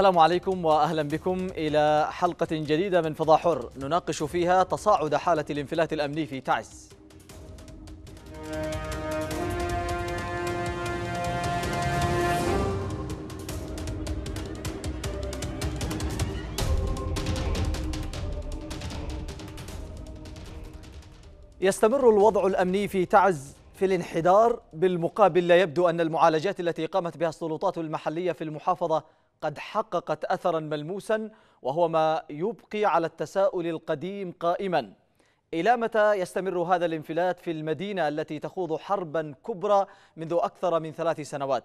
السلام عليكم واهلا بكم الى حلقه جديده من فضاء حر نناقش فيها تصاعد حاله الانفلات الامني في تعز. يستمر الوضع الامني في تعز في الانحدار بالمقابل لا يبدو ان المعالجات التي قامت بها السلطات المحليه في المحافظه قد حققت أثرا ملموسا وهو ما يبقي على التساؤل القديم قائما إلى متى يستمر هذا الانفلات في المدينة التي تخوض حربا كبرى منذ أكثر من ثلاث سنوات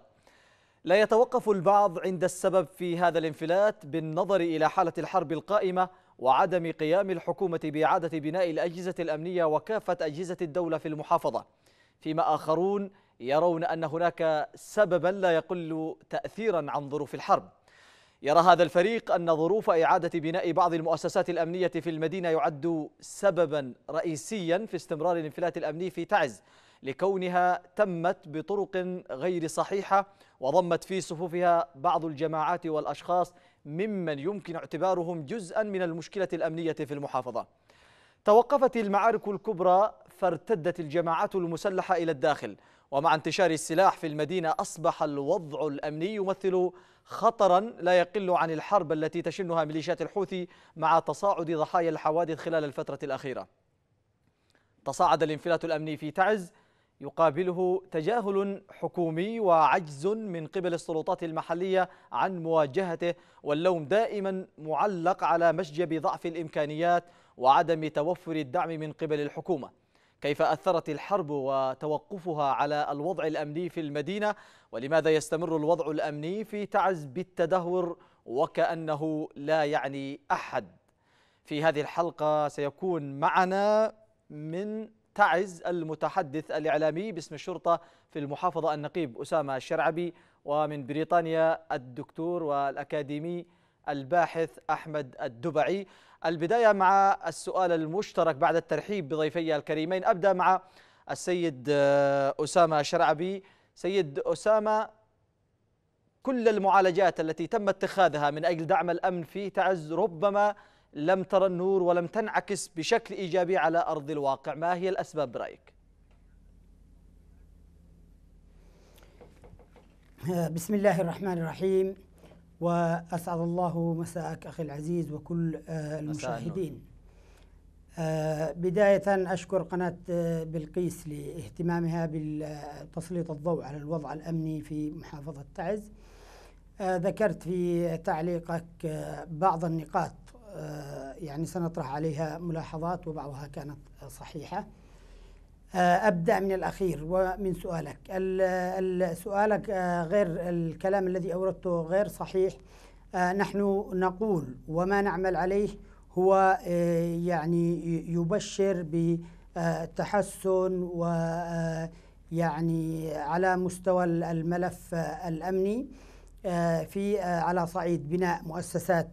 لا يتوقف البعض عند السبب في هذا الانفلات بالنظر إلى حالة الحرب القائمة وعدم قيام الحكومة بإعادة بناء الأجهزة الأمنية وكافة أجهزة الدولة في المحافظة فيما آخرون يرون أن هناك سببا لا يقل تأثيرا عن ظروف الحرب يرى هذا الفريق أن ظروف إعادة بناء بعض المؤسسات الأمنية في المدينة يعد سببا رئيسيا في استمرار الانفلات الأمني في تعز لكونها تمت بطرق غير صحيحة وضمت في صفوفها بعض الجماعات والأشخاص ممن يمكن اعتبارهم جزءا من المشكلة الأمنية في المحافظة توقفت المعارك الكبرى فارتدت الجماعات المسلحة إلى الداخل ومع انتشار السلاح في المدينة أصبح الوضع الأمني يمثل خطرا لا يقل عن الحرب التي تشنها ميليشيات الحوثي مع تصاعد ضحايا الحوادث خلال الفترة الأخيرة تصاعد الانفلات الأمني في تعز يقابله تجاهل حكومي وعجز من قبل السلطات المحلية عن مواجهته واللوم دائما معلق على مشجب ضعف الإمكانيات وعدم توفر الدعم من قبل الحكومة كيف أثرت الحرب وتوقفها على الوضع الأمني في المدينة ولماذا يستمر الوضع الأمني في تعز بالتدهور وكأنه لا يعني أحد في هذه الحلقة سيكون معنا من تعز المتحدث الإعلامي باسم الشرطة في المحافظة النقيب أسامة الشرعبي ومن بريطانيا الدكتور والأكاديمي الباحث أحمد الدبعي البداية مع السؤال المشترك بعد الترحيب بضيفي الكريمين أبدأ مع السيد آه، أسامة شرعبي سيد أسامة كل المعالجات التي تم اتخاذها من أجل دعم الأمن في تعز ربما لم ترى النور ولم تنعكس بشكل إيجابي على أرض الواقع ما هي الأسباب برأيك؟ آه، بسم الله الرحمن الرحيم وأسعد الله مساءك أخي العزيز وكل آه، المشاهدين آه، بداية أشكر قناة آه، بلقيس لاهتمامها بتسليط الضوء على الوضع الأمني في محافظة تعز ذكرت في تعليقك بعض النقاط يعني سنطرح عليها ملاحظات وبعضها كانت صحيحة آه، أبدأ من الأخير ومن سؤالك سؤالك آه، غير الكلام الذي أوردته غير صحيح آه، نحن نقول وما نعمل عليه هو يعني يبشر بتحسن و يعني على مستوى الملف الأمني في على صعيد بناء مؤسسات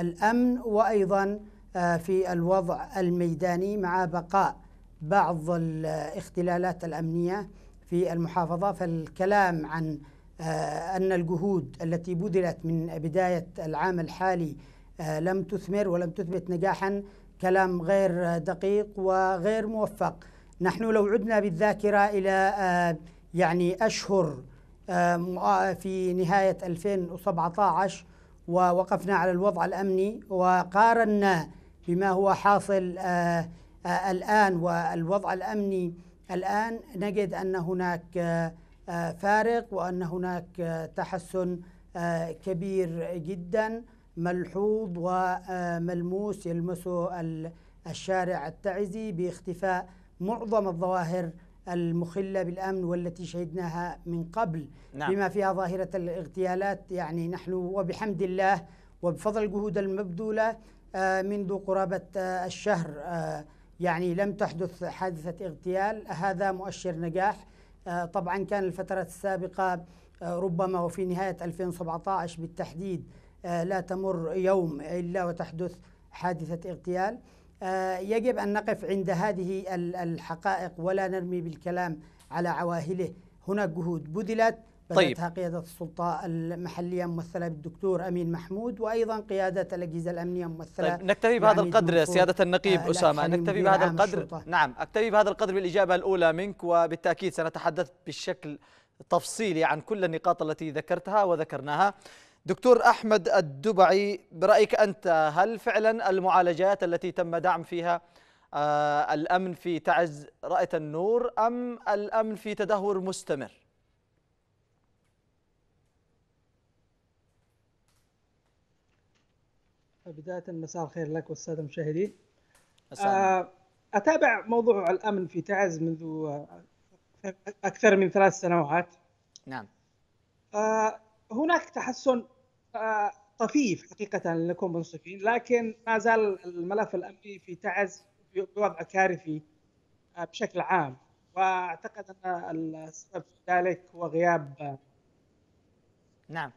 الأمن وأيضا في الوضع الميداني مع بقاء بعض الاختلالات الامنيه في المحافظه فالكلام عن آه، ان الجهود التي بذلت من بدايه العام الحالي آه، لم تثمر ولم تثبت نجاحا كلام غير دقيق وغير موفق نحن لو عدنا بالذاكره الى آه، يعني اشهر في نهايه 2017 ووقفنا على الوضع الامني وقارنا بما هو حاصل الآن والوضع الأمني الآن نجد أن هناك آه، فارق وأن هناك آه، تحسن آه، كبير جدا ملحوظ وملموس يلمسه الشارع التعزي باختفاء معظم الظواهر المخلة بالأمن والتي شهدناها من قبل نعم. بما فيها ظاهرة الاغتيالات يعني نحن وبحمد الله وبفضل الجهود المبذولة منذ قرابة الشهر يعني لم تحدث حادثة اغتيال هذا مؤشر نجاح آه، طبعا كان الفترات السابقة آه، ربما وفي نهاية 2017 بالتحديد آه، لا تمر يوم إلا وتحدث حادثة اغتيال يجب أن نقف عند هذه الحقائق ولا نرمي بالكلام على عواهله هناك جهود بذلت بدأتها طيب. قيادة السلطة المحلية ممثلة بالدكتور أمين محمود وأيضا قيادة الأجهزة الأمنية ممثلة طيب. نكتفي يعني بهذا القدر سيادة النقيب آه أسامة نكتفي بهذا القدر الشرطة. نعم أكتفي بهذا القدر بالإجابة الأولى منك وبالتأكيد سنتحدث بشكل تفصيلي عن كل النقاط التي ذكرتها وذكرناها دكتور أحمد الدبعي برأيك أنت هل فعلا المعالجات التي تم دعم فيها آه، الأمن في تعز رأت النور أم الأمن في تدهور مستمر؟ بداية مساء الخير لك والسادة المشاهدين آه، أتابع موضوع الأمن في تعز منذ أكثر من ثلاث سنوات نعم آه، هناك تحسن آه، طفيف حقيقة لنكون منصفين لكن ما زال الملف الأمني في تعز بوضع كارثي بشكل عام واعتقد ان السبب في ذلك هو غياب نعم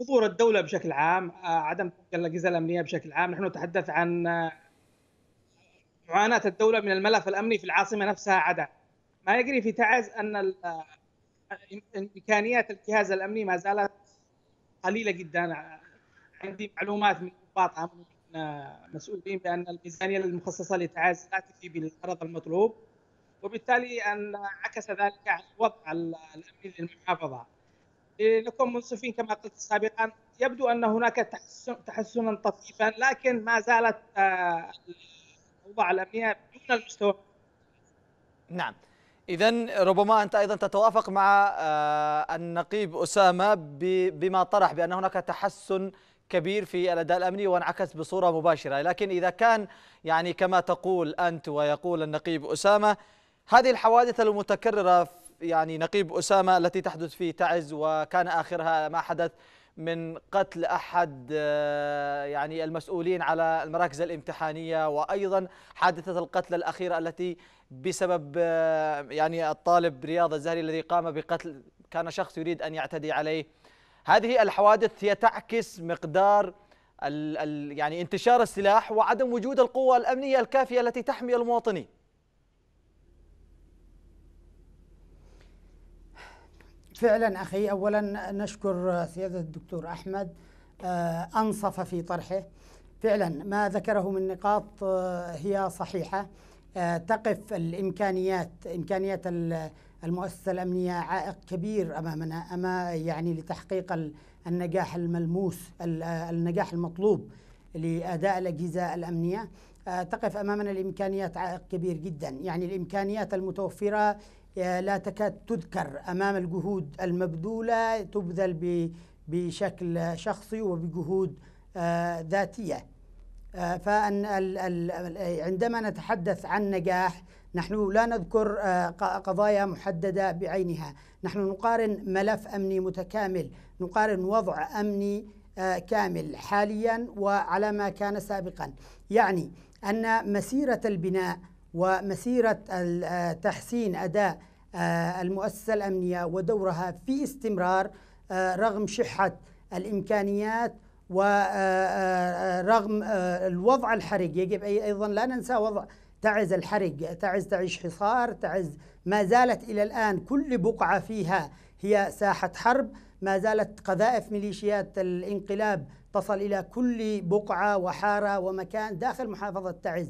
حضور الدوله بشكل عام آه، عدم الاجهزه الامنيه بشكل عام نحن نتحدث عن آه، معاناه الدوله من الملف الامني في العاصمه نفسها عدن ما يجري في تعز ان آه، امكانيات الجهاز الامني ما زالت قليله جدا عندي معلومات من ضباط من مسؤولين بان الميزانيه المخصصه لتعز لا تكفي بالغرض المطلوب وبالتالي ان عكس ذلك على الوضع الامني للمحافظه لنكون إيه، منصفين كما قلت سابقا يبدو ان هناك تحسن تحسنا طفيفا لكن ما زالت آه، الاوضاع الامنيه دون المستوى نعم اذا ربما انت ايضا تتوافق مع آه، النقيب اسامه بما طرح بان هناك تحسن كبير في الاداء الامني وانعكس بصوره مباشره لكن اذا كان يعني كما تقول انت ويقول النقيب اسامه هذه الحوادث المتكرره يعني نقيب أسامة التي تحدث في تعز وكان آخرها ما حدث من قتل أحد آه، يعني المسؤولين على المراكز الامتحانية وأيضا حادثة القتل الأخيرة التي بسبب آه، يعني الطالب رياض الزهري الذي قام بقتل كان شخص يريد أن يعتدي عليه هذه الحوادث هي تعكس مقدار الـ الـ يعني انتشار السلاح وعدم وجود القوة الأمنية الكافية التي تحمي المواطنين فعلا اخي اولا نشكر سياده الدكتور احمد آه، انصف في طرحه فعلا ما ذكره من نقاط آه، هي صحيحه آه، تقف الامكانيات امكانيات المؤسسه الامنيه عائق كبير امامنا اما يعني لتحقيق النجاح الملموس النجاح المطلوب لاداء الاجهزه الامنيه تقف امامنا الامكانيات عائق كبير جدا يعني الامكانيات المتوفره لا تكاد تذكر امام الجهود المبذوله تبذل بشكل شخصي وبجهود آه، ذاتيه آه، فان عندما نتحدث عن نجاح نحن لا نذكر آه، قضايا محدده بعينها نحن نقارن ملف امني متكامل نقارن وضع امني كامل حاليا وعلى ما كان سابقا يعني ان مسيره البناء ومسيرة آه، تحسين أداء آه، المؤسسة الأمنية ودورها في استمرار آه، رغم شحة الإمكانيات ورغم الوضع الحرج يجب أيضا لا ننسى وضع تعز الحرج تعز تعيش حصار تعز ما زالت إلى الآن كل بقعة فيها هي ساحة حرب ما زالت قذائف ميليشيات الانقلاب تصل إلى كل بقعة وحارة ومكان داخل محافظة تعز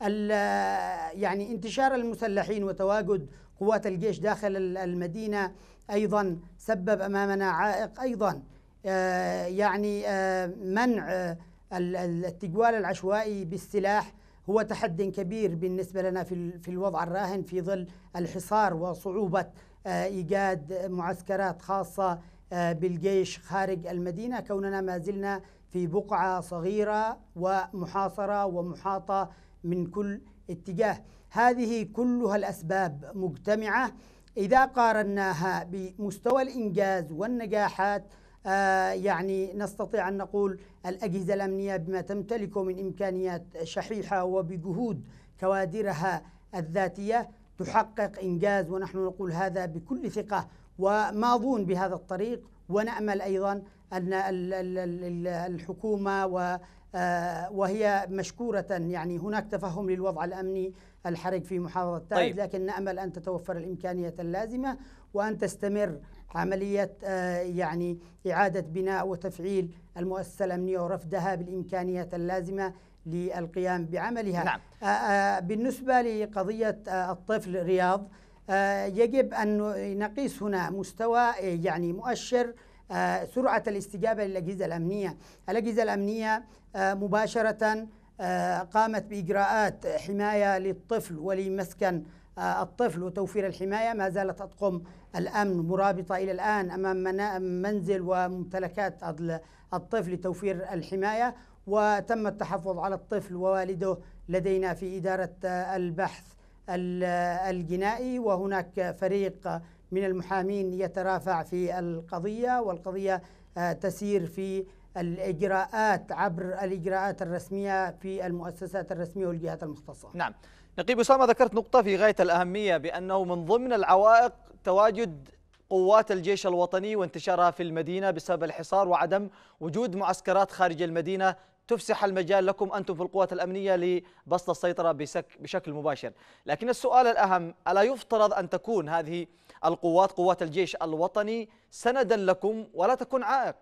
يعني انتشار المسلحين وتواجد قوات الجيش داخل المدينة أيضا سبب أمامنا عائق أيضا آه، يعني آه، منع آه، التجوال العشوائي بالسلاح هو تحد كبير بالنسبة لنا في الوضع الراهن في ظل الحصار وصعوبة إيجاد معسكرات خاصة بالجيش خارج المدينة كوننا ما زلنا في بقعة صغيرة ومحاصرة ومحاطة من كل اتجاه هذه كلها الأسباب مجتمعة إذا قارناها بمستوى الإنجاز والنجاحات آه، يعني نستطيع أن نقول الأجهزة الأمنية بما تمتلكه من إمكانيات شحيحة وبجهود كوادرها الذاتية تحقق إنجاز ونحن نقول هذا بكل ثقة وماضون بهذا الطريق ونأمل أيضا أن الحكومة و آه، وهي مشكورة يعني هناك تفهم للوضع الأمني الحرج في محافظة تعز طيب. لكن نأمل أن تتوفر الإمكانية اللازمة وأن تستمر عملية آه، يعني إعادة بناء وتفعيل المؤسسة الأمنية ورفدها بالإمكانية اللازمة للقيام بعملها نعم. آه، بالنسبة لقضية الطفل رياض يجب أن نقيس هنا مستوى يعني مؤشر آه، سرعة الاستجابة للأجهزة الأمنية الأجهزة الأمنية آه، مباشرة آه، قامت بإجراءات حماية للطفل ولمسكن الطفل وتوفير الحماية ما زالت تقوم الأمن مرابطة إلى الآن أمام منزل وممتلكات الطفل لتوفير الحماية وتم التحفظ على الطفل ووالده لدينا في إدارة البحث الجنائي وهناك فريق من المحامين يترافع في القضية والقضية آه، تسير في الإجراءات عبر الإجراءات الرسمية في المؤسسات الرسمية والجهات المختصة نعم نقيب أسامة ذكرت نقطة في غاية الأهمية بأنه من ضمن العوائق تواجد قوات الجيش الوطني وانتشارها في المدينة بسبب الحصار وعدم وجود معسكرات خارج المدينة تفسح المجال لكم أنتم في القوات الأمنية لبسط السيطرة بشكل مباشر لكن السؤال الأهم ألا يفترض أن تكون هذه القوات قوات الجيش الوطني سندا لكم ولا تكون عائق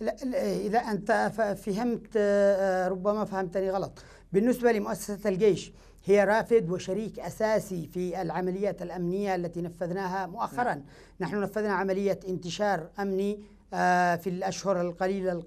لا إذا أنت فهمت آه، ربما فهمتني غلط بالنسبة لمؤسسة الجيش هي رافد وشريك أساسي في العمليات الأمنية التي نفذناها مؤخرا نعم. نحن نفذنا عملية انتشار أمني آه، في الأشهر القليلة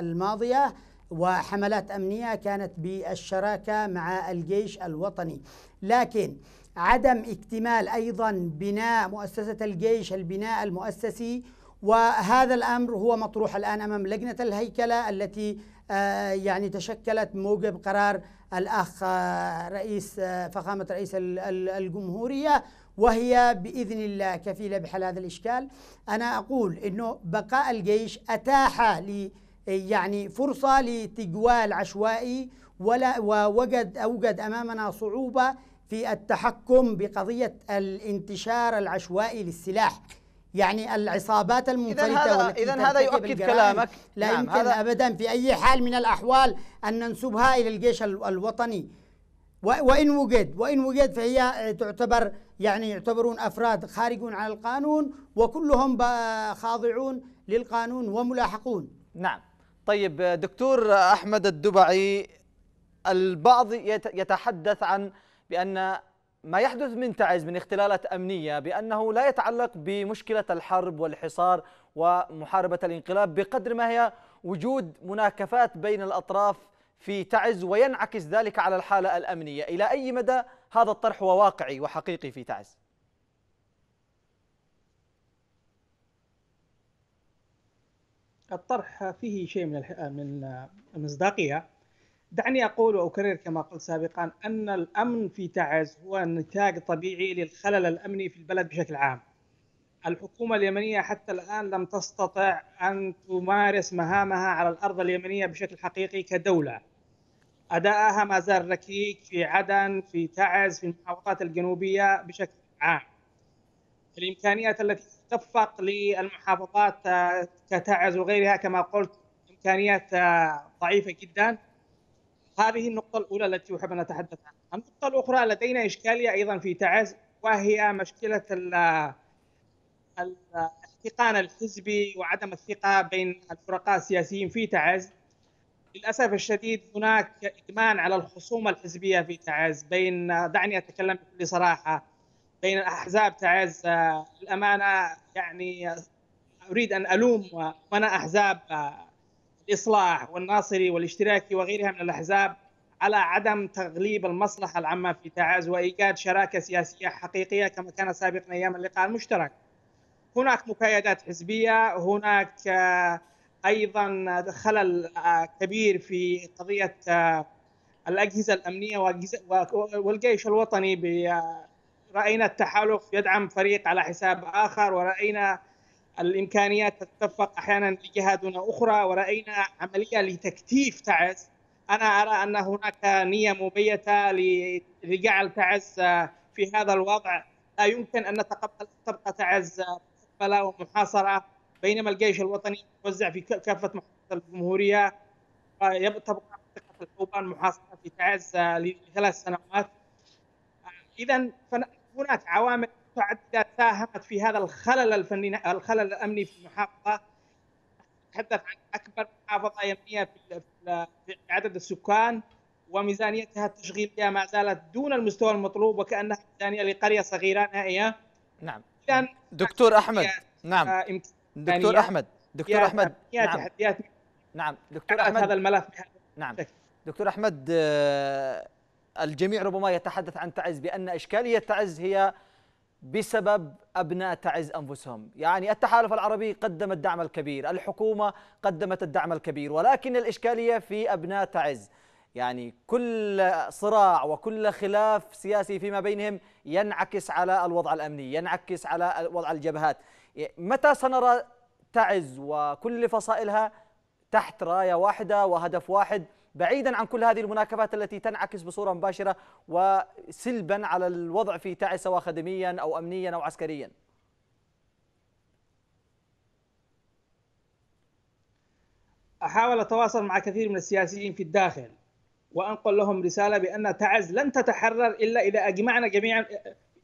الماضية وحملات أمنية كانت بالشراكة مع الجيش الوطني لكن عدم اكتمال أيضا بناء مؤسسة الجيش البناء المؤسسي وهذا الأمر هو مطروح الآن أمام لجنة الهيكلة التي آه، يعني تشكلت موجب قرار الأخ آه، رئيس فخامة رئيس الجمهورية وهي بإذن الله كفيلة بحل هذا الإشكال أنا أقول أنه بقاء الجيش أتاح لي يعني فرصة لتجوال عشوائي ولا ووجد أوجد أمامنا صعوبة في التحكم بقضية الانتشار العشوائي للسلاح يعني العصابات المنفردة إذا هذا, هذا يؤكد كلامك لا نعم يمكن أبدا في أي حال من الأحوال أن ننسبها إلى الجيش الوطني وإن وجد وإن وجد فهي آه، تعتبر يعني يعتبرون أفراد خارجون عن القانون وكلهم خاضعون للقانون وملاحقون نعم طيب آه، دكتور أحمد الدبعي البعض يتحدث عن بأن ما يحدث من تعز من اختلالات أمنية بأنه لا يتعلق بمشكلة الحرب والحصار ومحاربة الانقلاب بقدر ما هي وجود مناكفات بين الأطراف في تعز وينعكس ذلك على الحالة الأمنية إلى أي مدى هذا الطرح هو واقعي وحقيقي في تعز؟ الطرح فيه شيء من من المصداقيه دعني اقول واكرر كما قلت سابقا ان الامن في تعز هو نتاج طبيعي للخلل الامني في البلد بشكل عام الحكومة اليمنية حتى الآن لم تستطع أن تمارس مهامها على الأرض اليمنية بشكل حقيقي كدولة أداءها ما زال ركيك في عدن في تعز في المحافظات الجنوبية بشكل عام الإمكانيات التي تفق للمحافظات كتعز وغيرها كما قلت إمكانيات ضعيفة جدا هذه النقطة الأولى التي أحب أن أتحدث عنها النقطة الأخرى لدينا إشكالية أيضا في تعز وهي مشكلة الاحتقان الحزبي وعدم الثقه بين الفرقاء السياسيين في تعز للاسف الشديد هناك ادمان على الخصومه الحزبيه في تعز بين دعني اتكلم بكل صراحه بين احزاب تعز الامانه يعني اريد ان الوم وانا احزاب الاصلاح والناصري والاشتراكي وغيرها من الاحزاب على عدم تغليب المصلحه العامه في تعز وايجاد شراكه سياسيه حقيقيه كما كان سابقا ايام اللقاء المشترك. هناك مكايدات حزبيه هناك آه، ايضا خلل آه، كبير في قضيه آه، الاجهزه الامنيه والجيش الوطني راينا التحالف يدعم فريق على حساب اخر وراينا الامكانيات تتدفق احيانا لجهه دون اخرى وراينا عمليه لتكتيف تعز انا ارى ان هناك نيه مبيته لجعل تعز في هذا الوضع لا يمكن ان نتقبل ان تبقى تعز مقفله ومحاصره بينما الجيش الوطني يتوزع في كافه محافظات الجمهوريه تبقى منطقه الحوبان محاصره في تعز آه، لثلاث سنوات آه، اذا هناك عوامل متعدده ساهمت في هذا الخلل الفني الخلل الامني في المحافظه تحدث عن اكبر محافظه يمنيه في عدد السكان وميزانيتها التشغيليه ما زالت دون المستوى المطلوب وكانها ميزانيه لقريه صغيره نائيه نعم جدا دكتور احمد نعم دكتور احمد دكتور احمد نعم نعم دكتور احمد هذا الملف نعم دكتور احمد آه، الجميع ربما يتحدث عن تعز بان اشكاليه تعز هي بسبب ابناء تعز انفسهم، يعني التحالف العربي قدم الدعم الكبير، الحكومه قدمت الدعم الكبير، ولكن الاشكاليه في ابناء تعز. يعني كل صراع وكل خلاف سياسي فيما بينهم ينعكس على الوضع الامني، ينعكس على وضع الجبهات. متى سنرى تعز وكل فصائلها تحت رايه واحده وهدف واحد بعيدا عن كل هذه المناكفات التي تنعكس بصوره مباشره وسلبا على الوضع في تعز سواء خدميا او امنيا او عسكريا. احاول اتواصل مع كثير من السياسيين في الداخل وانقل لهم رساله بان تعز لن تتحرر الا اذا اجمعنا جميعا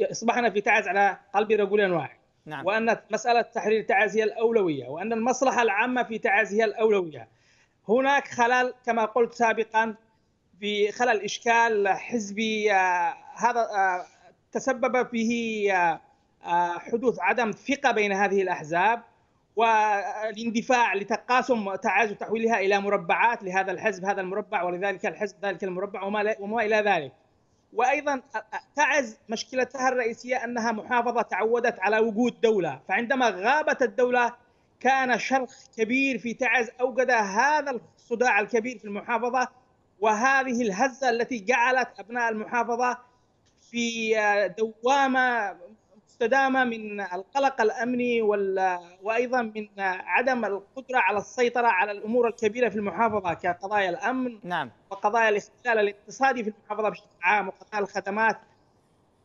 اصبحنا في تعز على قلب رجل واحد نعم. وان مساله تحرير تعز هي الاولويه وان المصلحه العامه في تعز هي الاولويه هناك خلل كما قلت سابقا في خلل اشكال حزبي آه، هذا آه، تسبب به آه، حدوث عدم ثقه بين هذه الاحزاب والاندفاع لتقاسم تعز تحويلها الى مربعات لهذا الحزب هذا المربع ولذلك الحزب ذلك المربع وما, وما الى ذلك. وايضا تعز مشكلتها الرئيسيه انها محافظه تعودت على وجود دوله، فعندما غابت الدوله كان شرخ كبير في تعز اوجد هذا الصداع الكبير في المحافظه وهذه الهزه التي جعلت ابناء المحافظه في دوامه مستدامه من القلق الامني وال... وايضا من عدم القدره على السيطره على الامور الكبيره في المحافظه كقضايا الامن نعم وقضايا الاستقلال الاقتصادي في المحافظه بشكل عام وقضايا الخدمات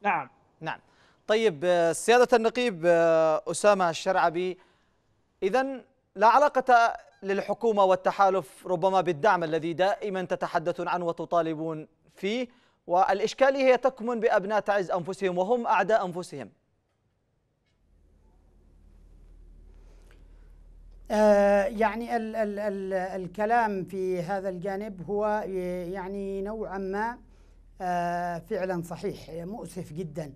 نعم نعم طيب آه، سياده النقيب آه، اسامه الشرعبي اذا لا علاقه للحكومه والتحالف ربما بالدعم الذي دائما تتحدثون عنه وتطالبون فيه والإشكالية هي تكمن بأبناء تعز أنفسهم وهم أعداء أنفسهم آه، يعني ال ال ال الكلام في هذا الجانب هو يعني نوعا ما آه، فعلا صحيح مؤسف جدا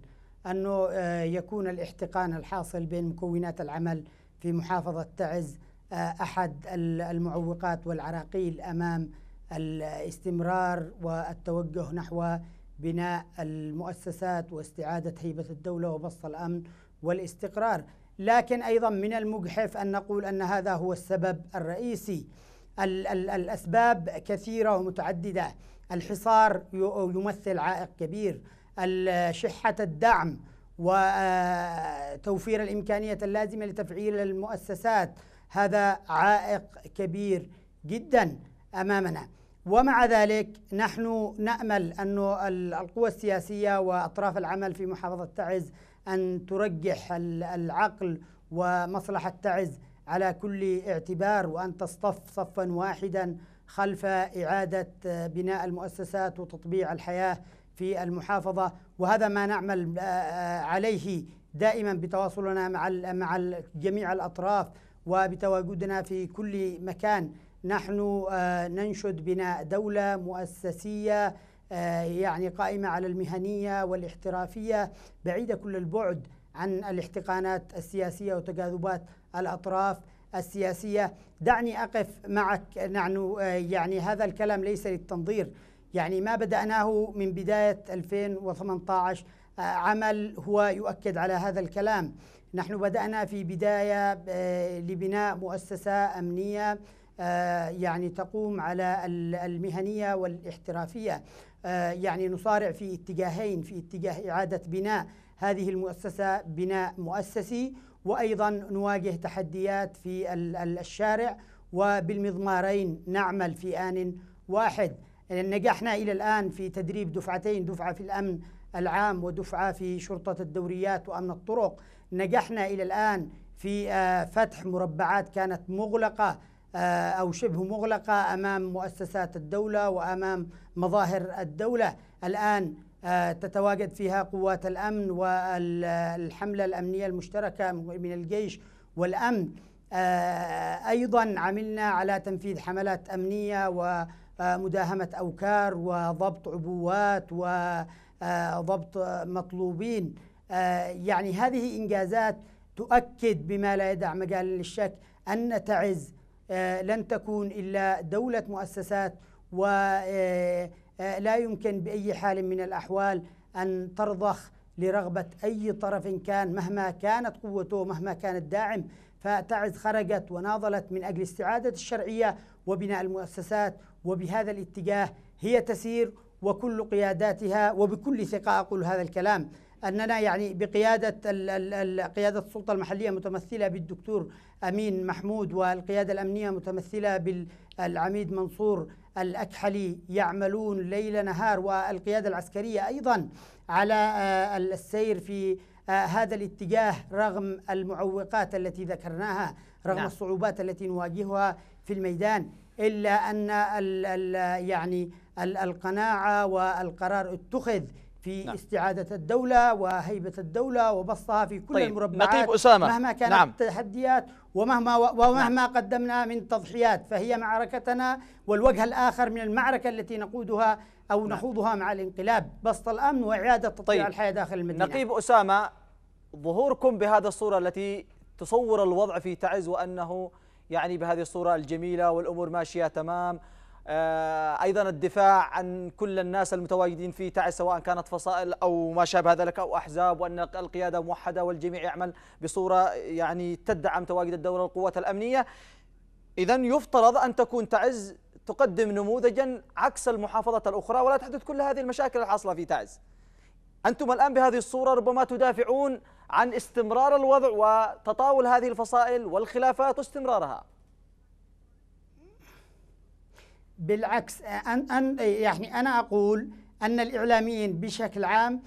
أنه آه، يكون الاحتقان الحاصل بين مكونات العمل في محافظة تعز أحد المعوقات والعراقيل أمام الاستمرار والتوجه نحو بناء المؤسسات واستعادة هيبة الدولة وبسط الأمن والاستقرار لكن أيضا من المجحف أن نقول أن هذا هو السبب الرئيسي ال ال الأسباب كثيرة ومتعددة الحصار يمثل عائق كبير شحة الدعم وتوفير آه، الإمكانية اللازمة لتفعيل المؤسسات هذا عائق كبير جدا أمامنا ومع ذلك نحن نأمل أن القوى السياسية وأطراف العمل في محافظة تعز أن ترجح العقل ومصلحة تعز على كل اعتبار وأن تصطف صفا واحدا خلف إعادة بناء المؤسسات وتطبيع الحياة في المحافظة وهذا ما نعمل آه، آه، عليه دائما بتواصلنا مع مع جميع الأطراف وبتواجدنا في كل مكان نحن آه، ننشد بناء دولة مؤسسية آه، يعني قائمة على المهنية والاحترافية بعيدة كل البعد عن الاحتقانات السياسية وتجاذبات الأطراف السياسية دعني أقف معك نحن آه، يعني هذا الكلام ليس للتنظير يعني ما بدأناه من بداية 2018 آه، عمل هو يؤكد على هذا الكلام نحن بدأنا في بداية لبناء مؤسسة أمنية يعني تقوم على المهنية والاحترافية آه، يعني نصارع في اتجاهين في اتجاه إعادة بناء هذه المؤسسة بناء مؤسسي وأيضا نواجه تحديات في الشارع وبالمضمارين نعمل في آن واحد يعني نجحنا إلى الآن في تدريب دفعتين دفعة في الأمن العام ودفعة في شرطة الدوريات وأمن الطرق نجحنا إلى الآن في آه، فتح مربعات كانت مغلقة آه، أو شبه مغلقة أمام مؤسسات الدولة وأمام مظاهر الدولة الآن آه، تتواجد فيها قوات الأمن والحملة الأمنية المشتركة من الجيش والأمن آه، أيضا عملنا على تنفيذ حملات أمنية ومداهمة أوكار وضبط عبوات وضبط مطلوبين يعني هذه إنجازات تؤكد بما لا يدع مجال للشك أن تعز آه، لن تكون إلا دولة مؤسسات ولا آه، آه، يمكن بأي حال من الأحوال أن ترضخ لرغبة أي طرف كان مهما كانت قوته مهما كان الداعم فتعز خرجت وناضلت من أجل استعادة الشرعية وبناء المؤسسات وبهذا الاتجاه هي تسير وكل قياداتها وبكل ثقة أقول هذا الكلام اننا يعني بقياده قياده السلطه المحليه متمثله بالدكتور امين محمود والقياده الامنيه متمثله بالعميد منصور الاكحلي يعملون ليل نهار والقياده العسكريه ايضا على آه، السير في آه، هذا الاتجاه رغم المعوقات التي ذكرناها رغم نعم. الصعوبات التي نواجهها في الميدان الا ان ال ال يعني القناعه والقرار اتخذ في نعم. استعادة الدولة وهيبة الدولة وبسطها في كل طيب. المربعات نقيب أسامة مهما كانت نعم. التحديات ومهما ومهما نعم. قدمنا من تضحيات فهي معركتنا والوجه الآخر من المعركة التي نقودها أو نعم. نخوضها مع الانقلاب بسط الأمن وإعادة تطبيع طيب. الحياة داخل المدينة نقيب أسامة ظهوركم بهذا الصورة التي تصور الوضع في تعز وأنه يعني بهذه الصورة الجميلة والأمور ماشية تمام آه، ايضا الدفاع عن كل الناس المتواجدين في تعز سواء كانت فصائل او ما شابه ذلك او احزاب وان القياده موحده والجميع يعمل بصوره يعني تدعم تواجد الدوله والقوات الامنيه اذا يفترض ان تكون تعز تقدم نموذجا عكس المحافظه الاخرى ولا تحدث كل هذه المشاكل الحاصله في تعز انتم الان بهذه الصوره ربما تدافعون عن استمرار الوضع وتطاول هذه الفصائل والخلافات واستمرارها بالعكس أن أن يعني أنا أقول أن الإعلاميين بشكل عام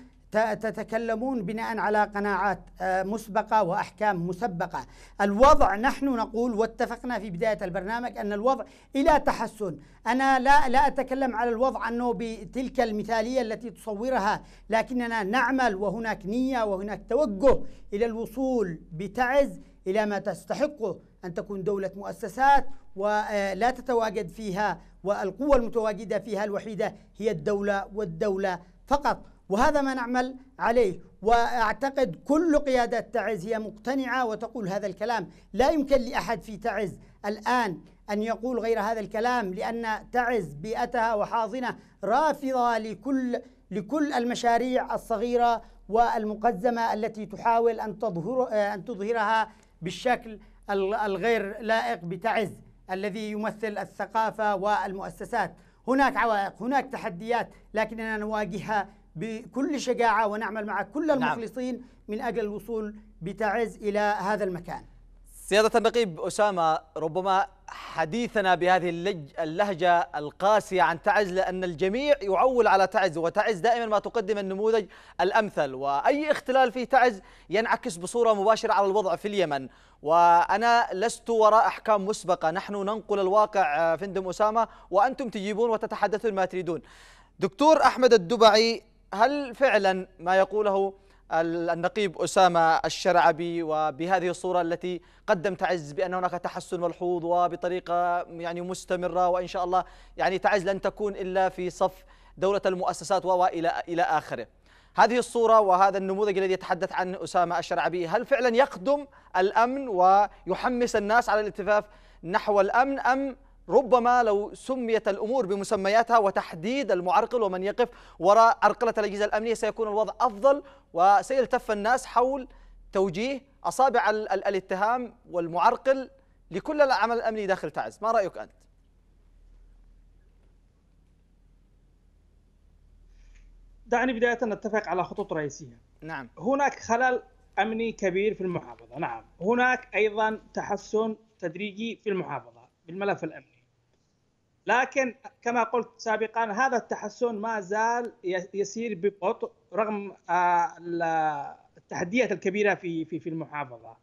تتكلمون بناء على قناعات مسبقة وأحكام مسبقة الوضع نحن نقول واتفقنا في بداية البرنامج أن الوضع إلى تحسن أنا لا, لا أتكلم على الوضع أنه بتلك المثالية التي تصورها لكننا نعمل وهناك نية وهناك توجه إلى الوصول بتعز إلى ما تستحقه أن تكون دولة مؤسسات ولا آه، تتواجد فيها والقوة المتواجدة فيها الوحيدة هي الدولة والدولة فقط وهذا ما نعمل عليه واعتقد كل قيادات تعز هي مقتنعه وتقول هذا الكلام لا يمكن لاحد في تعز الان ان يقول غير هذا الكلام لان تعز بيئتها وحاضنه رافضه لكل لكل المشاريع الصغيره والمقزمه التي تحاول ان تظهر آه، ان تظهرها بالشكل الغير لائق بتعز الذي يمثل الثقافة والمؤسسات هناك عوائق هناك تحديات لكننا نواجهها بكل شجاعة ونعمل مع كل نعم. المخلصين نعم. من أجل الوصول بتعز إلى هذا المكان سيادة النقيب أسامة ربما حديثنا بهذه اللهجة القاسية عن تعز لأن الجميع يعول على تعز وتعز دائما ما تقدم النموذج الأمثل وأي اختلال في تعز ينعكس بصورة مباشرة على الوضع في اليمن وأنا لست وراء أحكام مسبقة نحن ننقل الواقع آه، فندم أسامة وأنتم تجيبون وتتحدثون ما تريدون دكتور أحمد الدبعي هل فعلا ما يقوله النقيب أسامة الشرعبي وبهذه الصورة التي قدم تعز بأن هناك تحسن ملحوظ وبطريقة يعني مستمرة وإن شاء الله يعني تعز لن تكون إلا في صف دولة المؤسسات وإلى إلى آخره هذه الصورة وهذا النموذج الذي يتحدث عنه أسامة الشرعبي هل فعلا يخدم الأمن ويحمس الناس على الالتفاف نحو الأمن أم ربما لو سميت الأمور بمسمياتها وتحديد المعرقل ومن يقف وراء عرقلة الأجهزة الأمنية سيكون الوضع أفضل وسيلتف الناس حول توجيه أصابع الاتهام والمعرقل لكل العمل الأمني داخل تعز ما رأيك أنت؟ دعني بداية نتفق على خطوط رئيسية نعم هناك خلل أمني كبير في المحافظة نعم هناك أيضا تحسن تدريجي في المحافظة بالملف الأمني لكن كما قلت سابقا هذا التحسن ما زال يسير ببطء رغم آه، التحديات الكبيرة في في في المحافظة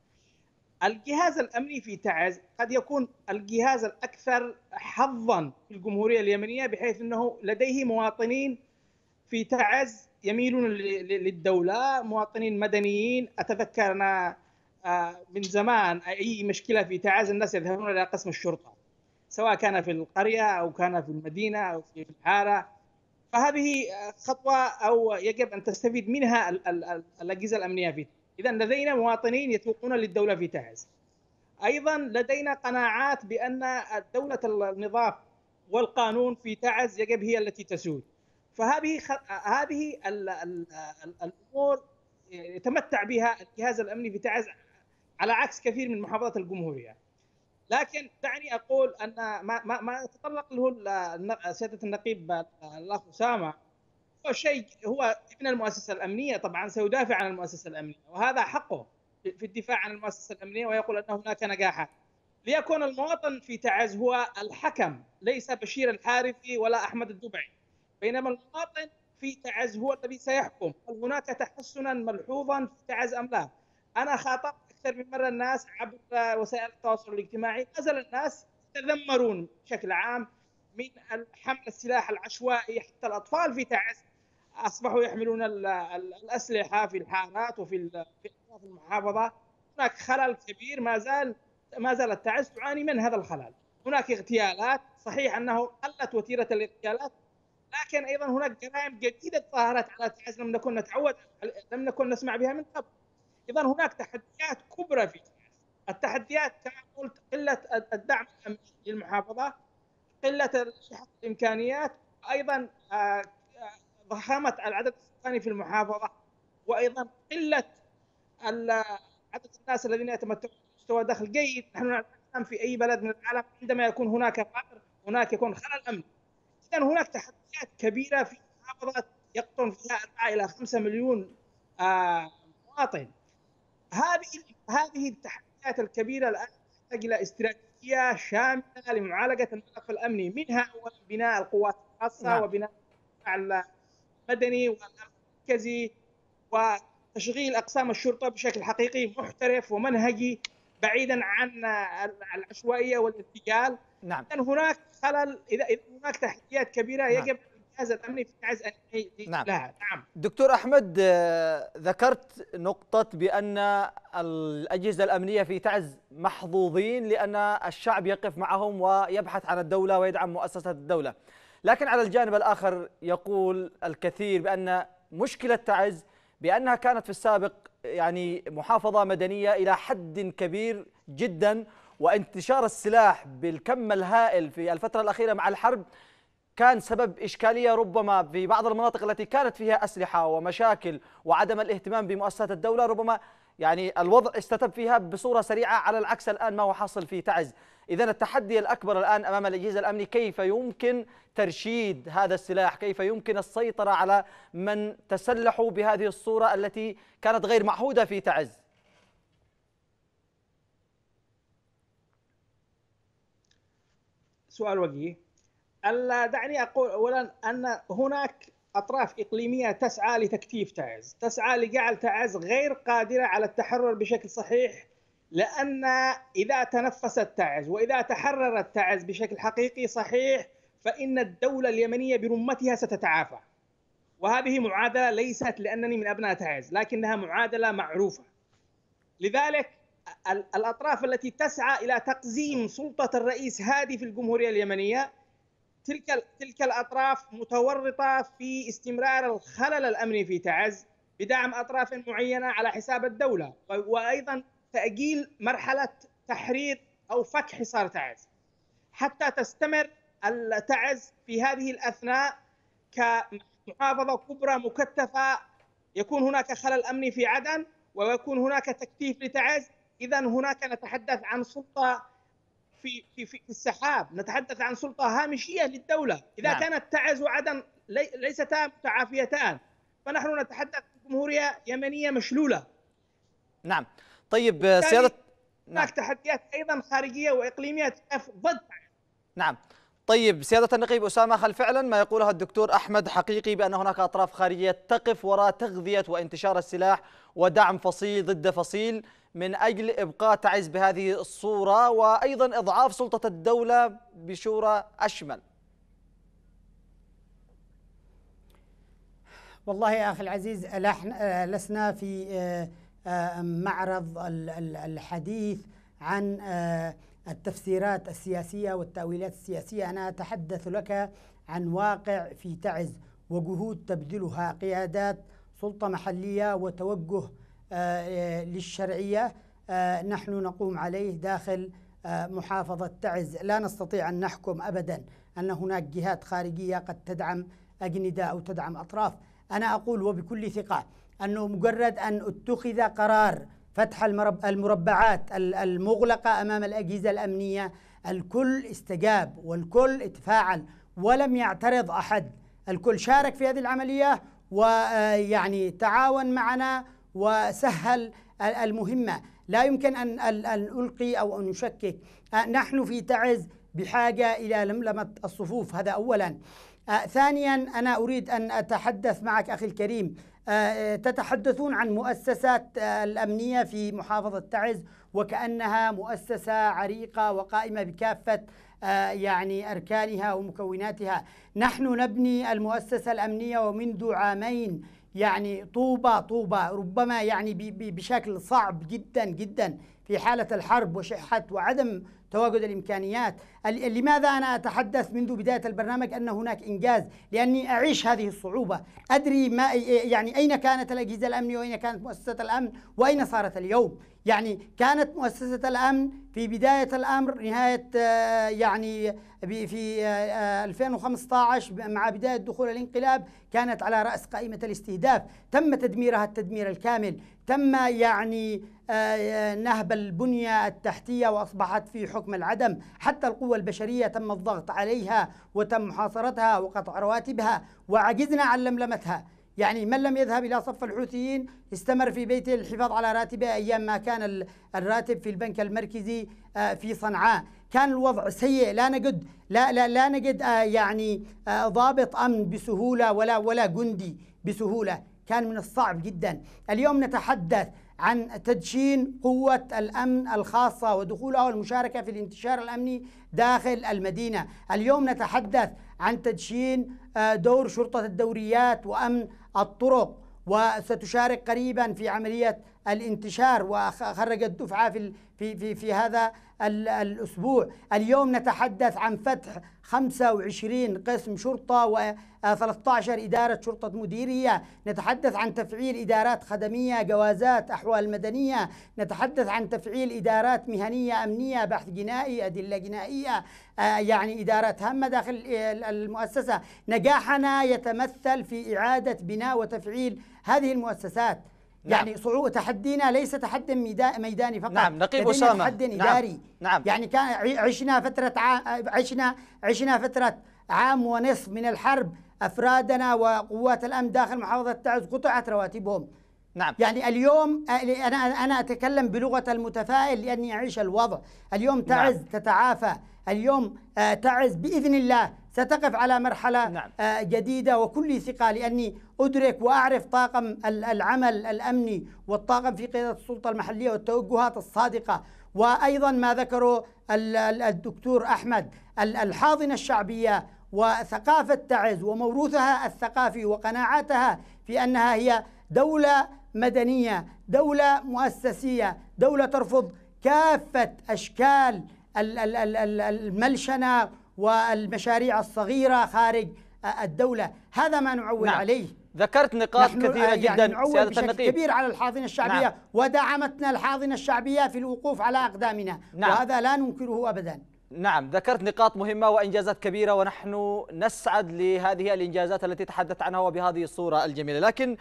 الجهاز الامني في تعز قد يكون الجهاز الاكثر حظا في الجمهوريه اليمنيه بحيث انه لديه مواطنين في تعز يميلون للدوله مواطنين مدنيين اتذكر انا آه، من زمان اي مشكله في تعز الناس يذهبون الى قسم الشرطه سواء كان في القريه او كان في المدينه او في الحاره فهذه آه، خطوه او يجب ان تستفيد منها الاجهزه الامنيه في اذا لدينا مواطنين يتوقون للدوله في تعز ايضا لدينا قناعات بان دوله النظام والقانون في تعز يجب هي التي تسود فهذه هذه ال... ال... ال... الامور يتمتع بها الجهاز الامني في تعز على عكس كثير من محافظات الجمهوريه لكن دعني اقول ان ما ما, ما له سياده النقيب الاخ اسامه هو شيء هو ابن المؤسسه الامنيه طبعا سيدافع عن المؤسسه الامنيه وهذا حقه في الدفاع عن المؤسسه الامنيه ويقول ان هناك نجاحات ليكون المواطن في تعز هو الحكم ليس بشير الحارثي ولا احمد الدبعي بينما المواطن في تعز هو الذي سيحكم هل هناك تحسنا ملحوظا في تعز ام لا انا خاطبت اكثر من مره الناس عبر وسائل التواصل الاجتماعي ما زال الناس يتذمرون بشكل عام من حمل السلاح العشوائي حتى الاطفال في تعز اصبحوا يحملون الاسلحه في الحارات وفي في المحافظه هناك خلل كبير ما زال ما زالت تعز تعاني من هذا الخلل هناك اغتيالات صحيح انه قلت وتيره الاغتيالات لكن ايضا هناك جرائم جديده ظهرت على تعز لم نكن نتعود لم نكن نسمع بها من قبل. اذا هناك تحديات كبرى في تعز. التحديات كما قلت قله الدعم الامني للمحافظه، قله الامكانيات، ايضا آه، آه، ضخامه العدد السكاني في المحافظه، وايضا قله عدد الناس الذين يتمتعون بمستوى دخل جيد، نحن نعلم في اي بلد من العالم عندما يكون هناك فقر هناك يكون خلل امني. اذا هناك تحديات كبيره في محافظات يقطن فيها 4 الى 5 مليون آه، مواطن هذه هذه التحديات الكبيره الان تحتاج الى استراتيجيه شامله لمعالجه الملف الامني منها اولا بناء القوات الخاصه نعم. وبناء المدني والمركزي وتشغيل اقسام الشرطه بشكل حقيقي محترف ومنهجي بعيدا عن العشوائيه والارتجال نعم هناك خلل اذا هناك تحديات كبيره نعم. يجب الجهاز الامني في الجهاز ان نعم. لها نعم دكتور احمد آه، ذكرت نقطه بان الاجهزه الامنيه في تعز محظوظين لان الشعب يقف معهم ويبحث عن الدوله ويدعم مؤسسات الدوله لكن على الجانب الاخر يقول الكثير بان مشكله تعز بانها كانت في السابق يعني محافظه مدنيه الى حد كبير جدا وانتشار السلاح بالكم الهائل في الفترة الأخيرة مع الحرب كان سبب إشكالية ربما في بعض المناطق التي كانت فيها أسلحة ومشاكل وعدم الاهتمام بمؤسسات الدولة ربما يعني الوضع استتب فيها بصورة سريعة على العكس الآن ما هو حاصل في تعز إذا التحدي الأكبر الآن أمام الأجهزة الأمني كيف يمكن ترشيد هذا السلاح كيف يمكن السيطرة على من تسلحوا بهذه الصورة التي كانت غير معهودة في تعز سؤال وجيه ألا دعني أقول أولا أن هناك أطراف إقليمية تسعى لتكتيف تعز تسعى لجعل تعز غير قادرة على التحرر بشكل صحيح لأن إذا تنفست تعز وإذا تحررت تعز بشكل حقيقي صحيح فإن الدولة اليمنية برمتها ستتعافى وهذه معادلة ليست لأنني من أبناء تعز لكنها معادلة معروفة لذلك الأطراف التي تسعى إلى تقزيم سلطة الرئيس هادي في الجمهورية اليمنية تلك تلك الأطراف متورطة في استمرار الخلل الأمني في تعز بدعم أطراف معينة على حساب الدولة وأيضا تأجيل مرحلة تحرير أو فك حصار تعز حتى تستمر تعز في هذه الأثناء كمحافظة كبرى مكتفة يكون هناك خلل أمني في عدن ويكون هناك تكتيف لتعز اذا هناك نتحدث عن سلطه في في في السحاب نتحدث عن سلطه هامشيه للدوله اذا نعم. كانت تعز وعدن ليستا متعافيتان فنحن نتحدث عن جمهوريه يمنيه مشلوله نعم طيب سياده هناك نعم. تحديات ايضا خارجيه واقليميه ضد نعم طيب سيادة النقيب أسامة هل فعلا ما يقولها الدكتور أحمد حقيقي بأن هناك أطراف خارجية تقف وراء تغذية وانتشار السلاح ودعم فصيل ضد فصيل من أجل إبقاء تعز بهذه الصورة وأيضا إضعاف سلطة الدولة بشورى أشمل والله يا أخي العزيز لسنا في آه، آه، معرض الحديث عن آه، التفسيرات السياسية والتأويلات السياسية أنا أتحدث لك عن واقع في تعز وجهود تبذلها قيادات سلطة محلية وتوجه آه، آه، للشرعية آه، نحن نقوم عليه داخل محافظة تعز لا نستطيع أن نحكم أبدا أن هناك جهات خارجية قد تدعم أجندة أو تدعم أطراف أنا أقول وبكل ثقة أنه مجرد أن اتخذ قرار فتح المربعات المغلقة أمام الأجهزة الأمنية الكل استجاب والكل اتفاعل ولم يعترض أحد الكل شارك في هذه العملية ويعني آه، تعاون معنا وسهل المهمة لا يمكن أن أن ألقي أو أن نشكك آه، نحن في تعز بحاجة إلى لملمة الصفوف هذا أولا آه، ثانيا أنا أريد أن أتحدث معك أخي الكريم آه، آه، تتحدثون عن مؤسسات آه، الأمنية في محافظة تعز وكأنها مؤسسة عريقة وقائمة بكافة يعني أركانها ومكوناتها نحن نبني المؤسسة الأمنية ومنذ عامين يعني طوبة طوبة ربما يعني بشكل صعب جدا جدا في حالة الحرب وشحة وعدم تواجد الامكانيات لماذا انا اتحدث منذ بدايه البرنامج ان هناك انجاز لاني اعيش هذه الصعوبه ادري ما يعني اين كانت الاجهزه الامنيه واين كانت مؤسسه الامن واين صارت اليوم يعني كانت مؤسسة الأمن في بداية الأمر نهاية آه، يعني في 2015 آه، آه، مع بداية دخول الانقلاب كانت على رأس قائمة الاستهداف تم تدميرها التدمير الكامل تم يعني نهب البنية التحتية وأصبحت في حكم العدم حتى القوة البشرية تم الضغط عليها وتم محاصرتها وقطع رواتبها وعجزنا عن لملمتها يعني من لم يذهب إلى صف الحوثيين استمر في بيته للحفاظ على راتبه أيام ما كان الراتب في البنك المركزي آه، في صنعاء كان الوضع سيء لا نجد لا لا لا نجد آه، يعني آه، ضابط أمن بسهولة ولا ولا جندي بسهولة كان من الصعب جدا اليوم نتحدث عن تدشين قوة الأمن الخاصة ودخولها والمشاركة في الانتشار الأمني داخل المدينة اليوم نتحدث عن تدشين آه، دور شرطة الدوريات وأمن الطرق وستشارك قريبا في عملية الانتشار وخرجت دفعة في في في هذا الاسبوع، اليوم نتحدث عن فتح 25 قسم شرطه و 13 آه، اداره شرطه مديريه، نتحدث عن تفعيل ادارات خدميه، جوازات، احوال مدنيه، نتحدث عن تفعيل ادارات مهنيه امنيه، بحث جنائي، ادله جنائيه، آه، يعني ادارات هامه داخل المؤسسه، نجاحنا يتمثل في اعاده بناء وتفعيل هذه المؤسسات نعم. يعني صعود تحدينا ليس تحدي ميداني فقط نعم نقيب أسامة تحدي نعم. إداري نعم. يعني كان عشنا فترة عشنا عشنا فترة عام ونصف من الحرب أفرادنا وقوات الأمن داخل محافظة تعز قطعت رواتبهم نعم يعني اليوم أنا أنا أتكلم بلغة المتفائل لأني أعيش الوضع اليوم نعم. تعز نعم. تتعافى اليوم آه، تعز بإذن الله ستقف على مرحلة نعم. آه، جديدة وكلي ثقة لأني أدرك وأعرف طاقم العمل الأمني والطاقم في قيادة السلطة المحلية والتوجهات الصادقة وأيضا ما ذكره الدكتور أحمد الحاضنة الشعبية وثقافة تعز وموروثها الثقافي وقناعاتها في أنها هي دولة مدنية دولة مؤسسية دولة ترفض كافة أشكال الملشنة والمشاريع الصغيرة خارج الدولة هذا ما نعول نعم. عليه ذكرت نقاط كثيرة آه، يعني جدا نعول سيادة بشكل النقيب. كبير على الحاضنة الشعبية نعم. ودعمتنا الحاضنة الشعبية في الوقوف على أقدامنا نعم. وهذا لا ننكره أبدا نعم ذكرت نقاط مهمة وإنجازات كبيرة ونحن نسعد لهذه الإنجازات التي تحدثت عنها وبهذه الصورة الجميلة لكن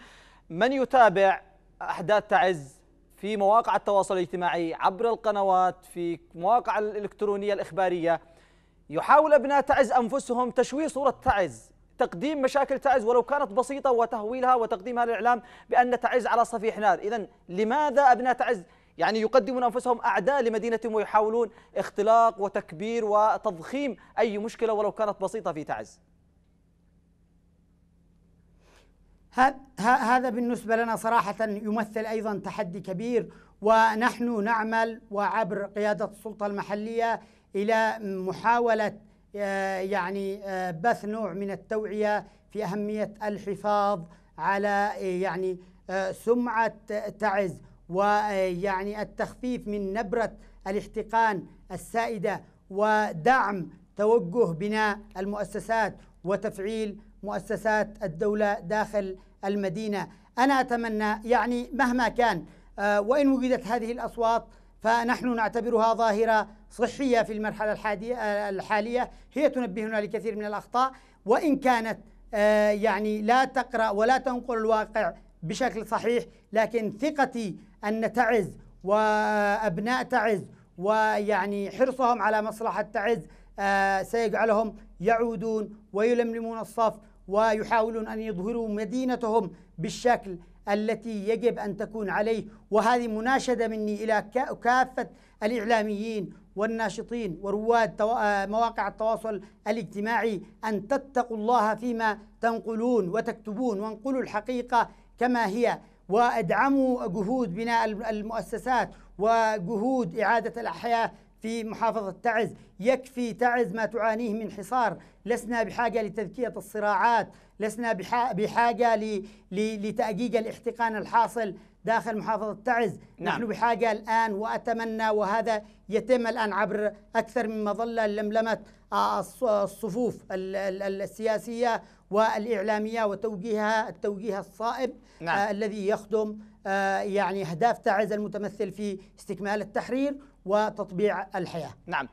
من يتابع أحداث تعز في مواقع التواصل الاجتماعي عبر القنوات في مواقع الإلكترونية الإخبارية يحاول أبناء تعز أنفسهم تشويه صورة تعز تقديم مشاكل تعز ولو كانت بسيطة وتهويلها وتقديمها للإعلام بأن تعز على صفيح نار إذا لماذا أبناء تعز يعني يقدمون أنفسهم أعداء لمدينتهم ويحاولون اختلاق وتكبير وتضخيم أي مشكلة ولو كانت بسيطة في تعز هذا بالنسبة لنا صراحة يمثل أيضا تحدي كبير ونحن نعمل وعبر قيادة السلطة المحلية الى محاوله آه، يعني آه، بث نوع من التوعيه في اهميه الحفاظ على آه، يعني سمعه تعز ويعني التخفيف من نبره الاحتقان السائده ودعم توجه بناء المؤسسات وتفعيل مؤسسات الدوله داخل المدينه انا اتمنى يعني مهما كان وان وجدت هذه الاصوات فنحن نعتبرها ظاهره صحية في المرحلة آه، الحالية هي تنبهنا لكثير من الأخطاء وإن كانت آه، يعني لا تقرأ ولا تنقل الواقع بشكل صحيح لكن ثقتي أن تعز وأبناء تعز ويعني حرصهم على مصلحة تعز آه، سيجعلهم يعودون ويلملمون الصف ويحاولون أن يظهروا مدينتهم بالشكل التي يجب أن تكون عليه وهذه مناشدة مني إلى كافة الإعلاميين والناشطين ورواد آه، مواقع التواصل الاجتماعي أن تتقوا الله فيما تنقلون وتكتبون وانقلوا الحقيقة كما هي وادعموا جهود بناء المؤسسات وجهود إعادة الأحياء في محافظة تعز يكفي تعز ما تعانيه من حصار لسنا بحاجة لتذكية الصراعات لسنا بحاجة لتأجيج الاحتقان الحاصل داخل محافظة تعز نعم. نحن بحاجة الآن وأتمنى وهذا يتم الآن عبر أكثر من مظلة لملمة الصفوف السياسية والإعلامية وتوجيهها التوجيه الصائب نعم. الذي يخدم يعني أهداف تعز المتمثل في استكمال التحرير وتطبيع الحياة نعم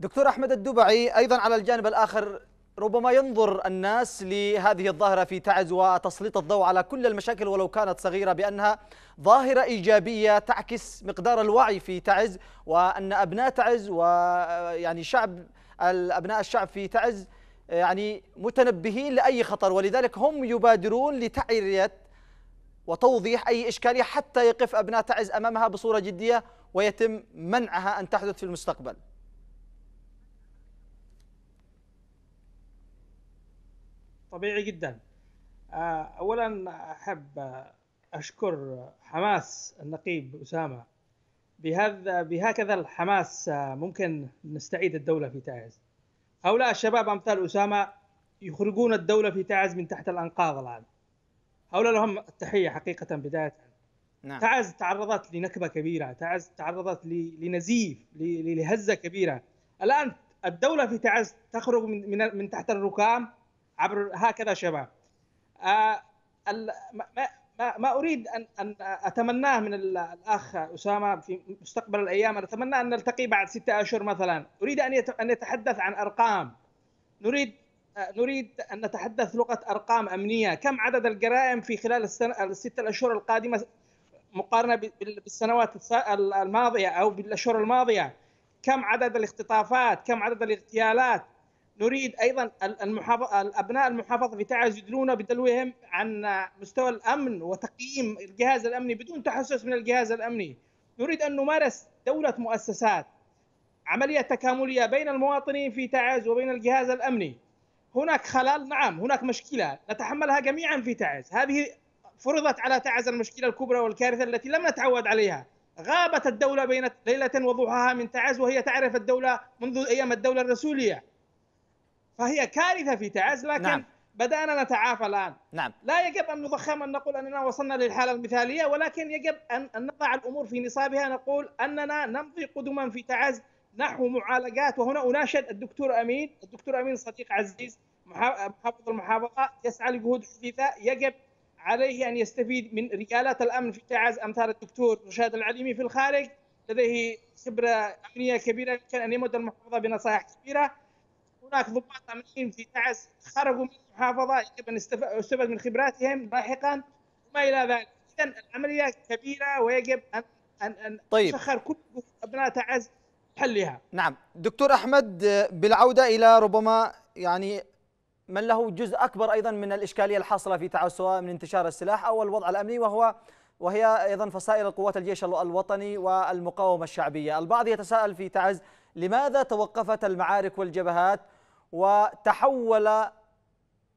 دكتور أحمد الدبعي أيضا على الجانب الآخر ربما ينظر الناس لهذه الظاهرة في تعز وتسليط الضوء على كل المشاكل ولو كانت صغيرة بأنها ظاهرة إيجابية تعكس مقدار الوعي في تعز وأن أبناء تعز ويعني شعب أبناء الشعب في تعز يعني متنبهين لأي خطر ولذلك هم يبادرون لتعرية وتوضيح أي إشكالية حتى يقف أبناء تعز أمامها بصورة جدية ويتم منعها أن تحدث في المستقبل طبيعي جدا آه، أولا أحب أشكر حماس النقيب أسامة بهذا بهكذا الحماس ممكن نستعيد الدولة في تعز هؤلاء الشباب أمثال أسامة يخرجون الدولة في تعز من تحت الأنقاض الآن هؤلاء لهم التحية حقيقة بداية نعم. تعز تعرضت لنكبه كبيره تعز تعرضت لنزيف لهزه كبيره الان الدوله في تعز تخرج من من, من تحت الركام عبر هكذا شباب آه ما, ما, ما اريد ان ان اتمناه من الاخ اسامه في مستقبل الايام أنا اتمنى ان نلتقي بعد ستة اشهر مثلا اريد ان ان يتحدث عن ارقام نريد آه، نريد ان نتحدث لغه ارقام امنيه كم عدد الجرائم في خلال السنه الستة الاشهر القادمه مقارنه بالسنوات الماضيه او بالاشهر الماضيه كم عدد الاختطافات كم عدد الاغتيالات نريد ايضا المحافظ... ابناء المحافظه في تعز يدلون بدلوهم عن مستوى الامن وتقييم الجهاز الامني بدون تحسس من الجهاز الامني نريد ان نمارس دوله مؤسسات عمليه تكامليه بين المواطنين في تعز وبين الجهاز الامني هناك خلل نعم هناك مشكله نتحملها جميعا في تعز هذه فرضت على تعز المشكلة الكبرى والكارثة التي لم نتعود عليها غابت الدولة بين ليلة وضحاها من تعز وهي تعرف الدولة منذ أيام الدولة الرسولية فهي كارثة في تعز لكن نعم. بدأنا نتعافى الآن نعم. لا يجب أن نضخم أن نقول أننا وصلنا للحالة المثالية ولكن يجب أن نضع الأمور في نصابها نقول أننا نمضي قدما في تعز نحو معالجات وهنا أناشد الدكتور أمين الدكتور أمين صديق عزيز محافظ المحافظة يسعى لجهود حثيثة يجب عليه أن يستفيد من رجالات الأمن في تعز أمثال الدكتور رشاد العليمي في الخارج لديه خبرة أمنية كبيرة يمكن أن يمد المحافظة بنصائح كبيرة هناك ضباط أمنيين في تعز خرجوا من المحافظة يجب أن يستفاد من خبراتهم لاحقا وما إلى ذلك إذا العملية كبيرة ويجب أن أن أن طيب. تسخر كل أبناء تعز حلها نعم دكتور أحمد بالعودة إلى ربما يعني من له جزء أكبر أيضا من الإشكالية الحاصلة في سواء من انتشار السلاح أو الوضع الأمني وهو وهي أيضا فصائل قوات الجيش الوطني والمقاومة الشعبية البعض يتساءل في تعز لماذا توقفت المعارك والجبهات وتحول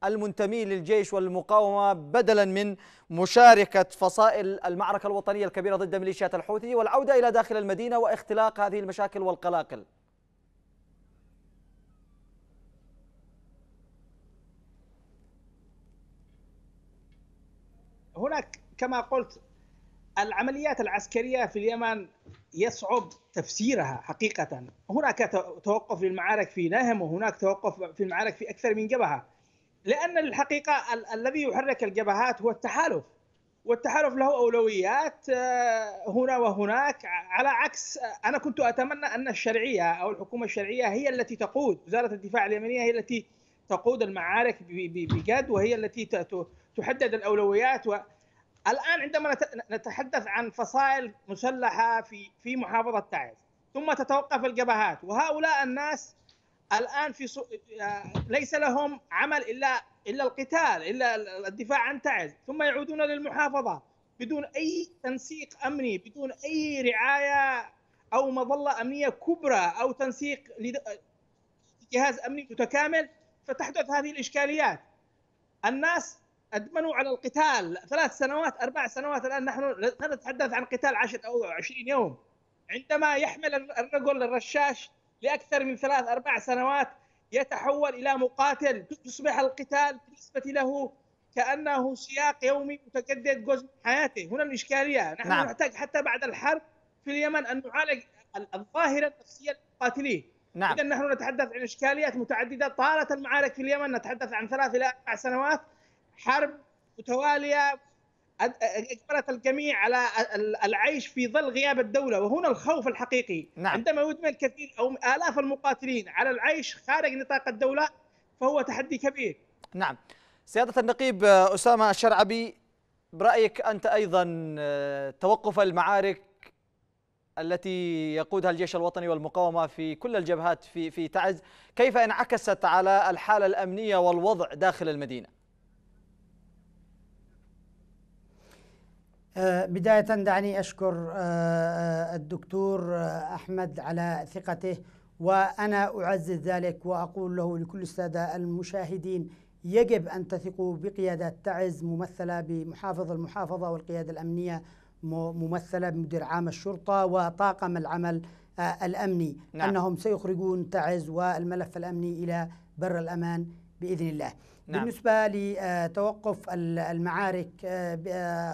المنتمين للجيش والمقاومة بدلا من مشاركة فصائل المعركة الوطنية الكبيرة ضد ميليشيات الحوثي والعودة إلى داخل المدينة واختلاق هذه المشاكل والقلاقل هناك كما قلت العمليات العسكرية في اليمن يصعب تفسيرها حقيقة هناك توقف للمعارك في نهم وهناك توقف في المعارك في أكثر من جبهة لأن الحقيقة ال- الذي يحرك الجبهات هو التحالف والتحالف له أولويات آه، هنا وهناك على عكس آه، أنا كنت أتمنى أن الشرعية أو الحكومة الشرعية هي التي تقود وزارة الدفاع اليمنية هي التي تقود المعارك بجد وهي التي تحدد الأولويات و- الان عندما نتحدث عن فصائل مسلحه في في محافظه تعز ثم تتوقف الجبهات وهؤلاء الناس الان في سو... آه، ليس لهم عمل الا الا القتال الا الدفاع عن تعز ثم يعودون للمحافظه بدون اي تنسيق امني بدون اي رعايه او مظله امنيه كبرى او تنسيق لجهاز آه، امني متكامل فتحدث هذه الاشكاليات الناس ادمنوا على القتال ثلاث سنوات اربع سنوات الان نحن نتحدث عن قتال 10 او 20 يوم عندما يحمل الرجل الرشاش لاكثر من ثلاث اربع سنوات يتحول الى مقاتل تصبح القتال بالنسبه له كانه سياق يومي متجدد جزء من حياته هنا الاشكاليه نحن نعم. نحتاج حتى بعد الحرب في اليمن ان نعالج الظاهره النفسيه للمقاتلين نعم اذا نحن نتحدث عن اشكاليات متعدده طالت المعارك في اليمن نتحدث عن ثلاث الى اربع سنوات حرب متواليه اجبرت الجميع على العيش في ظل غياب الدوله وهنا الخوف الحقيقي نعم. عندما يدمن الكثير او الاف المقاتلين على العيش خارج نطاق الدوله فهو تحدي كبير نعم سياده النقيب اسامه الشرعبي برايك انت ايضا آه، توقف المعارك التي يقودها الجيش الوطني والمقاومه في كل الجبهات في في تعز كيف انعكست على الحاله الامنيه والوضع داخل المدينه آه، بداية دعني أشكر آه، آه، الدكتور أحمد على ثقته وأنا أعزز ذلك وأقول له لكل السادة المشاهدين يجب أن تثقوا بقيادات تعز ممثلة بمحافظ المحافظة والقيادة الأمنية ممثلة بمدير عام الشرطة وطاقم العمل الأمني نعم. أنهم سيخرجون تعز والملف الأمني إلى بر الأمان بإذن الله نعم. بالنسبة لتوقف المعارك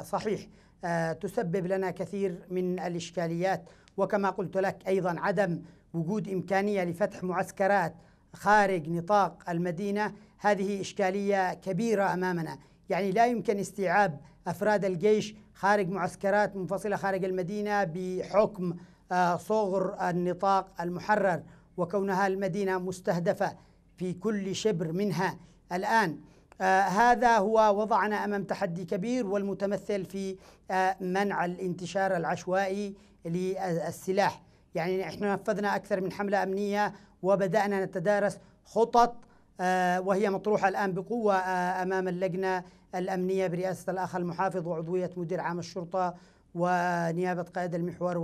صحيح آه، تسبب لنا كثير من الإشكاليات وكما قلت لك أيضا عدم وجود إمكانية لفتح معسكرات خارج نطاق المدينة هذه إشكالية كبيرة أمامنا يعني لا يمكن استيعاب أفراد الجيش خارج معسكرات منفصلة خارج المدينة بحكم آه، صغر النطاق المحرر وكونها المدينة مستهدفة في كل شبر منها الآن آه، هذا هو وضعنا امام تحدي كبير والمتمثل في آه، منع الانتشار العشوائي للسلاح يعني احنا نفذنا اكثر من حمله امنيه وبدانا نتدارس خطط آه، وهي مطروحه الان بقوه امام اللجنه الامنيه برئاسه الاخ المحافظ وعضويه مدير عام الشرطه ونيابه قائد المحور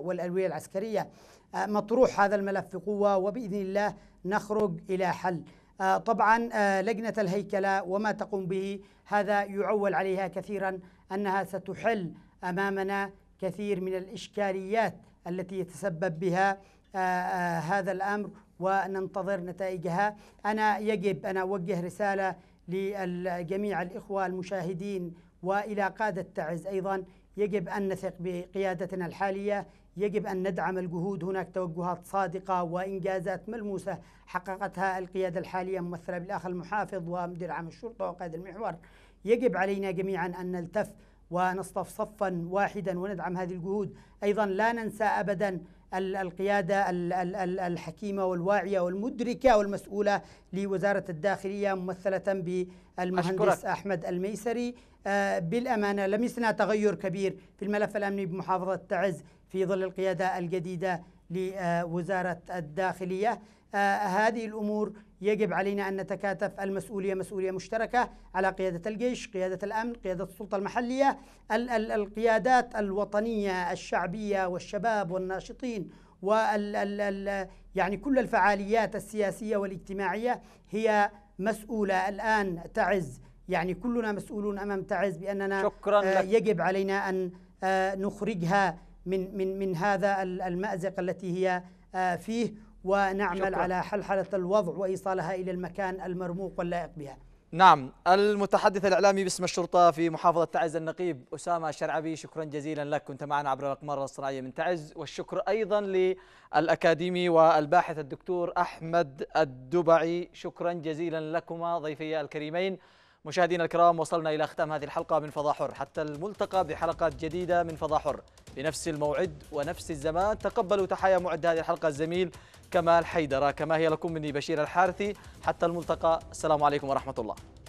والالويه العسكريه مطروح هذا الملف بقوه وباذن الله نخرج الى حل آه، طبعا آه، لجنة الهيكلة وما تقوم به هذا يعول عليها كثيرا أنها ستحل أمامنا كثير من الإشكاليات التي يتسبب بها آه، هذا الأمر وننتظر نتائجها أنا يجب أن أوجه رسالة لجميع الإخوة المشاهدين وإلى قادة تعز أيضا يجب أن نثق بقيادتنا الحالية يجب أن ندعم الجهود هناك توجهات صادقة وإنجازات ملموسة حققتها القيادة الحالية ممثلة بالأخ المحافظ ومدير عام الشرطة وقائد المحور يجب علينا جميعا أن نلتف ونصطف صفا واحدا وندعم هذه الجهود أيضا لا ننسى أبدا القيادة الحكيمة والواعية والمدركة والمسؤولة لوزارة الداخلية ممثلة بالمهندس أشكرك. أحمد الميسري آه، بالأمانة لمسنا تغير كبير في الملف الأمني بمحافظة تعز في ظل القيادة الجديدة لوزارة الداخلية آه، هذه الأمور يجب علينا أن نتكاتف المسؤولية مسؤولية مشتركة على قيادة الجيش قيادة الأمن قيادة السلطة المحلية القيادات الوطنية الشعبية والشباب والناشطين وال يعني كل الفعاليات السياسية والاجتماعية هي مسؤولة الآن تعز يعني كلنا مسؤولون أمام تعز بأننا شكرا آه، يجب علينا أن آه، نخرجها من من من هذا المأزق التي هي آه، فيه ونعمل شكرا. على حلحلة الوضع وإيصالها إلى المكان المرموق واللائق بها نعم المتحدث الإعلامي باسم الشرطة في محافظة تعز النقيب أسامة الشرعبي شكرا جزيلا لك كنت معنا عبر الأقمار الصناعية من تعز والشكر أيضا للأكاديمي والباحث الدكتور أحمد الدبعي شكرا جزيلا لكما ضيفي الكريمين مشاهدينا الكرام وصلنا إلى ختام هذه الحلقة من حر حتى الملتقى بحلقات جديدة من حر. بنفس الموعد ونفس الزمان تقبلوا تحايا معد هذه الحلقة الزميل كمال حيدرة كما هي لكم مني بشير الحارثي حتى الملتقى السلام عليكم ورحمة الله